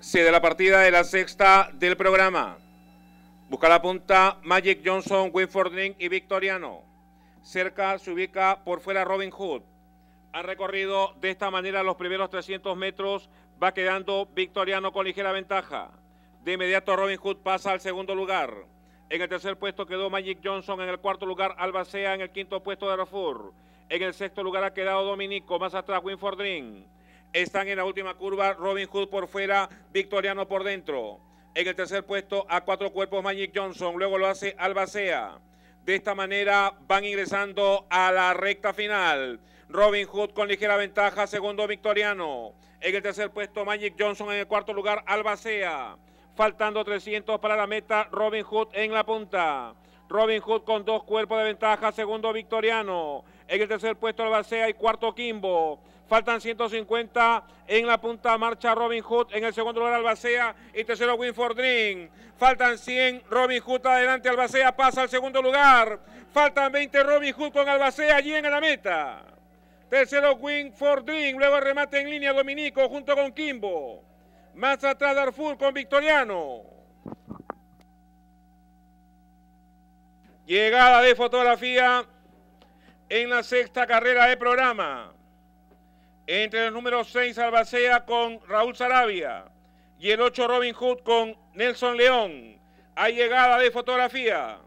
Se de la partida de la sexta del programa. Busca la punta Magic Johnson, Winford y Victoriano. Cerca se ubica por fuera Robin Hood. Ha recorrido de esta manera los primeros 300 metros. Va quedando Victoriano con ligera ventaja. De inmediato Robin Hood pasa al segundo lugar. En el tercer puesto quedó Magic Johnson. En el cuarto lugar Albacea. En el quinto puesto de Darfur. En el sexto lugar ha quedado Dominico. Más atrás Winford Link. Están en la última curva Robin Hood por fuera, Victoriano por dentro. En el tercer puesto a cuatro cuerpos Magic Johnson, luego lo hace Albacea. De esta manera van ingresando a la recta final. Robin Hood con ligera ventaja, segundo Victoriano. En el tercer puesto Magic Johnson, en el cuarto lugar Albacea. Faltando 300 para la meta, Robin Hood en la punta. Robin Hood con dos cuerpos de ventaja, segundo Victoriano. En el tercer puesto Albacea y cuarto Kimbo. Faltan 150 en la punta marcha Robin Hood. En el segundo lugar Albacea y tercero Winford Dream. Faltan 100. Robin Hood adelante. Albacea pasa al segundo lugar. Faltan 20 Robin Hood con Albacea allí en la meta. Tercero Winford Dream. Luego remate en línea Dominico junto con Kimbo. Más atrás Darfur con Victoriano. Llegada de fotografía en la sexta carrera de programa. Entre el número 6, Albacea con Raúl Sarabia. Y el 8, Robin Hood con Nelson León. Hay llegada de fotografía.